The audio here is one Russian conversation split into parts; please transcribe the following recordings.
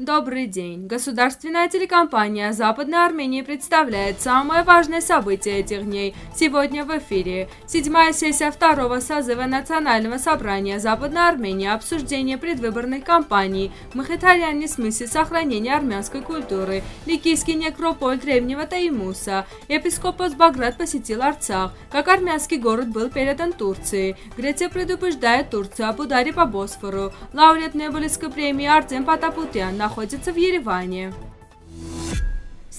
Добрый день. Государственная телекомпания Западной Армении представляет самое важное событие этих дней. Сегодня в эфире. Седьмая сессия второго созыва Национального собрания Западной Армении. Обсуждение предвыборных кампаний. Махатаряне смысле сохранения армянской культуры. Ликийский некрополь Древнего Таймуса. Епископос Баграт посетил Арцах. Как армянский город был передан Турции. Греция предупреждает Турцию об ударе по Босфору. Лауреат Неболевской премии Артем Потапутян находится находится в Ереване.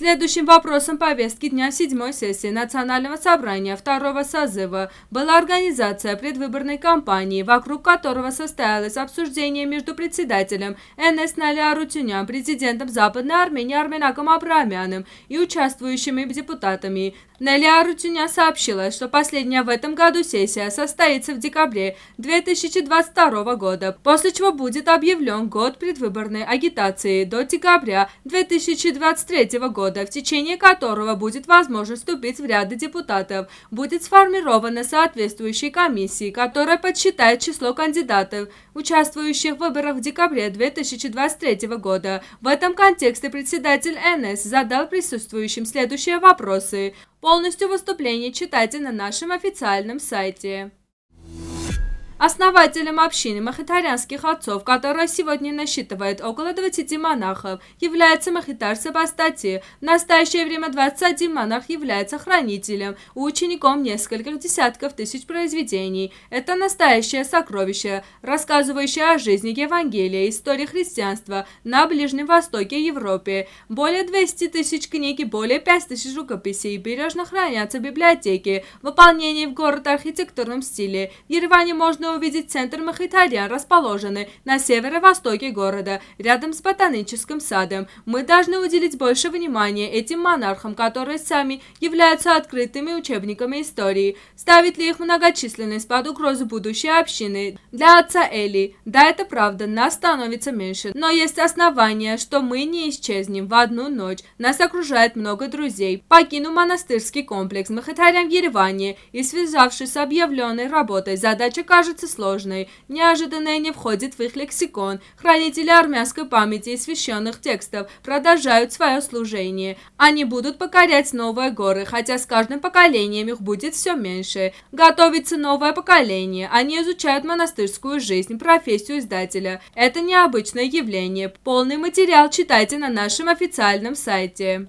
Следующим вопросом повестки дня седьмой сессии Национального собрания второго созыва была организация предвыборной кампании, вокруг которого состоялось обсуждение между председателем НС Наля Арутюнян, президентом Западной Армении Арменаком Абрамяном и участвующими депутатами. Наля Арутюнян сообщила, что последняя в этом году сессия состоится в декабре 2022 года, после чего будет объявлен год предвыборной агитации до декабря 2023 года года, в течение которого будет возможно вступить в ряды депутатов, будет сформирована соответствующая комиссия, которая подсчитает число кандидатов, участвующих в выборах в декабре 2023 года. В этом контексте председатель НС задал присутствующим следующие вопросы. Полностью выступление читайте на нашем официальном сайте. Основателем общины махитарянских отцов, которая сегодня насчитывает около 20 монахов, является по статье. В настоящее время 21 монах является хранителем, учеником нескольких десятков тысяч произведений. Это настоящее сокровище, рассказывающее о жизни Евангелия, истории христианства на Ближнем Востоке и Европе. Более 200 тысяч книг и более 5 тысяч рукописей бережно хранятся в библиотеке, выполнении в город архитектурном стиле. В Ереване можно увидеть центр Махитаря, расположенный на северо-востоке города, рядом с ботаническим садом. Мы должны уделить больше внимания этим монархам, которые сами являются открытыми учебниками истории. Ставит ли их многочисленность под угрозу будущей общины? Для отца Эли, да, это правда, нас становится меньше. Но есть основания, что мы не исчезнем в одну ночь. Нас окружает много друзей. Покину монастырский комплекс Махитаря в Ереване и связавшись с объявленной работой, задача кажется кажется сложной, неожиданное не входит в их лексикон. Хранители армянской памяти и священных текстов продолжают свое служение. Они будут покорять новые горы, хотя с каждым поколением их будет все меньше. Готовится новое поколение, они изучают монастырскую жизнь, профессию издателя. Это необычное явление. Полный материал читайте на нашем официальном сайте.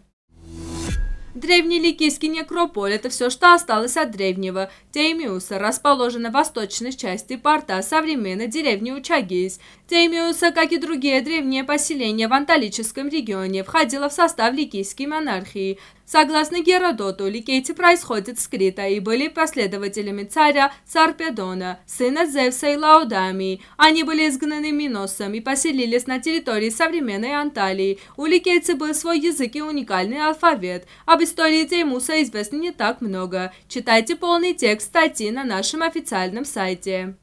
Древний Ликийский некрополь – это все, что осталось от древнего Теймиуса, расположена в восточной части порта современной деревни Учагис. Теймиуса, как и другие древние поселения в Анталическом регионе, входило в состав Ликийской монархии. Согласно Геродоту, ликейцы происходят с Крита и были последователями царя Сарпедона, сына Зевса и Лаудамии. Они были изгнаны Миносом и поселились на территории современной Анталии. У ликейцев был свой язык и уникальный алфавит. Об столетия Муса известно не так много. Читайте полный текст статьи на нашем официальном сайте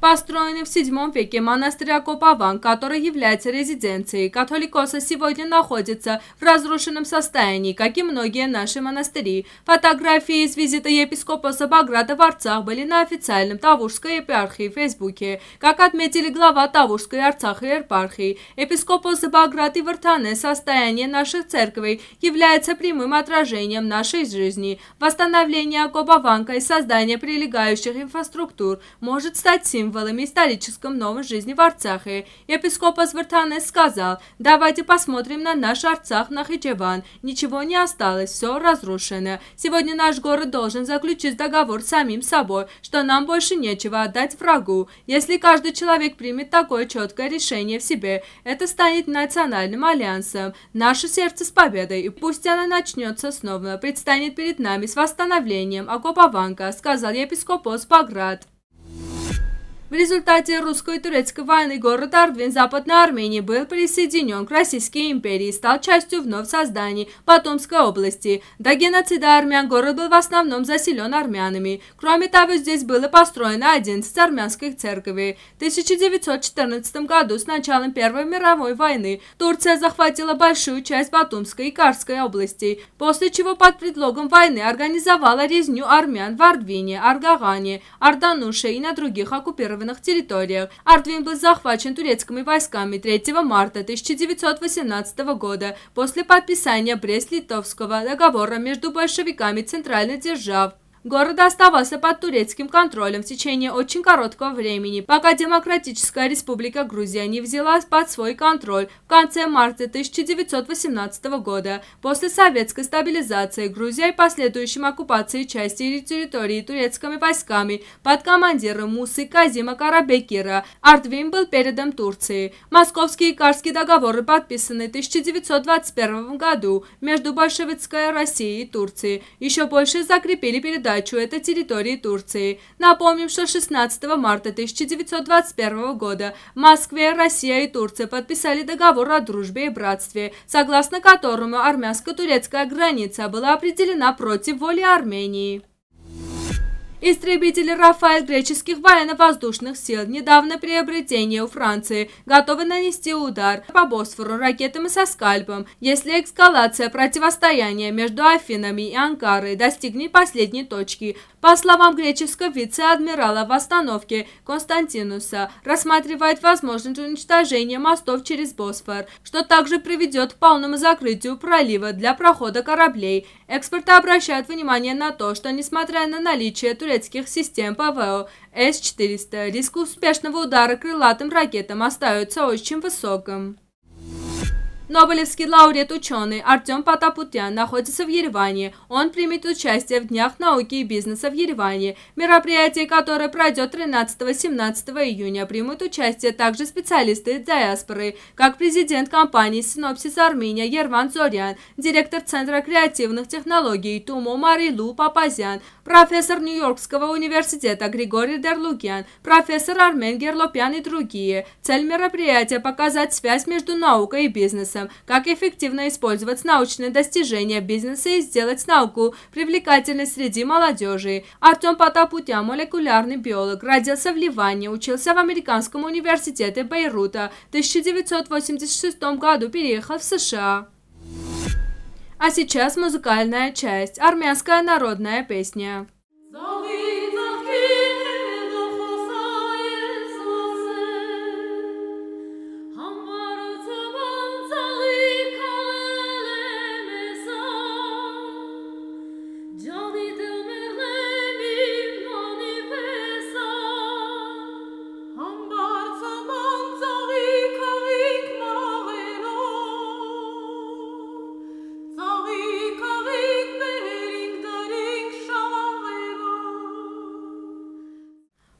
построенный в VII веке монастырь Акопаван, который является резиденцией католикоса, сегодня находится в разрушенном состоянии, как и многие наши монастыри. Фотографии из визита епископа Баграта в Арцах были на официальном Тавушской епархии в Фейсбуке. Как отметили глава Тавушской Арцах епархии, епископа Баграт и Вартане состояние наших церквей является прямым отражением нашей жизни. Восстановление Акопаванка и создание прилегающих инфраструктур может стать символом символами историческом новом жизни в Арцахе. епископ Азвертанес сказал, давайте посмотрим на наш Арцах, на Хичеван. Ничего не осталось, все разрушено. Сегодня наш город должен заключить договор с самим собой, что нам больше нечего отдать врагу. Если каждый человек примет такое четкое решение в себе, это станет национальным альянсом. Наше сердце с победой, и пусть она начнется снова, предстанет перед нами с восстановлением Акопаванка, сказал епископос Баграт. В результате русско-турецкой войны город Ардвин Западной Армении был присоединен к Российской империи и стал частью вновь создания Батумской области. До геноцида армян город был в основном заселен армянами. Кроме того, здесь было построено 11 армянских церквей. В 1914 году с началом Первой мировой войны Турция захватила большую часть Батумской и Карской областей, после чего под предлогом войны организовала резню армян в Ардвине, Аргагане, Ардануше и на других оккупированных оккупированных территориях. Артвин был захвачен турецкими войсками 3 марта 1918 года после подписания Брест-Литовского договора между большевиками центральных держав. Город оставался под турецким контролем в течение очень короткого времени, пока Демократическая Республика Грузия не взяла под свой контроль в конце марта 1918 года. После советской стабилизации Грузия и последующим оккупации части или территории турецкими войсками под командиром Мусы Казима Карабекира Артвин был передан Турции. Московские и Карские договоры подписаны в 1921 году между большевистской Россией и Турцией. Еще больше закрепили передачу сдачу этой территории Турции. Напомним, что 16 марта 1921 года в Москве Россия и Турция подписали договор о дружбе и братстве, согласно которому армянско-турецкая граница была определена против воли Армении. Истребители «Рафаэль» греческих военно-воздушных сил, недавно приобретение у Франции, готовы нанести удар по Босфору ракетами со скальпом, если эскалация противостояния между Афинами и Анкарой достигнет последней точки. По словам греческого вице-адмирала в остановке Константинуса, рассматривает возможность уничтожения мостов через Босфор, что также приведет к полному закрытию пролива для прохода кораблей. Эксперты обращают внимание на то, что несмотря на наличие турецких турецких систем ПВО С-400. Риск успешного удара крылатым ракетам остается очень высоким. Нобелевский лауреат-ученый Артем Потапутян находится в Ереване. Он примет участие в Днях науки и бизнеса в Ереване, мероприятие которое пройдет 13-17 июня. Примут участие также специалисты из диаспоры, как президент компании «Синопсис Армения» Ерван Зорян, директор Центра креативных технологий Тумо Марилу Папазян, профессор Нью-Йоркского университета Григорий Дерлукиан, профессор Армен Герлопян и другие. Цель мероприятия – показать связь между наукой и бизнесом, как эффективно использовать научные достижения бизнеса и сделать науку привлекательной среди молодежи. Артем Потапутя, молекулярный биолог, родился в Ливане, учился в Американском университете Бейрута, в 1986 году переехал в США. А сейчас музыкальная часть, армянская народная песня.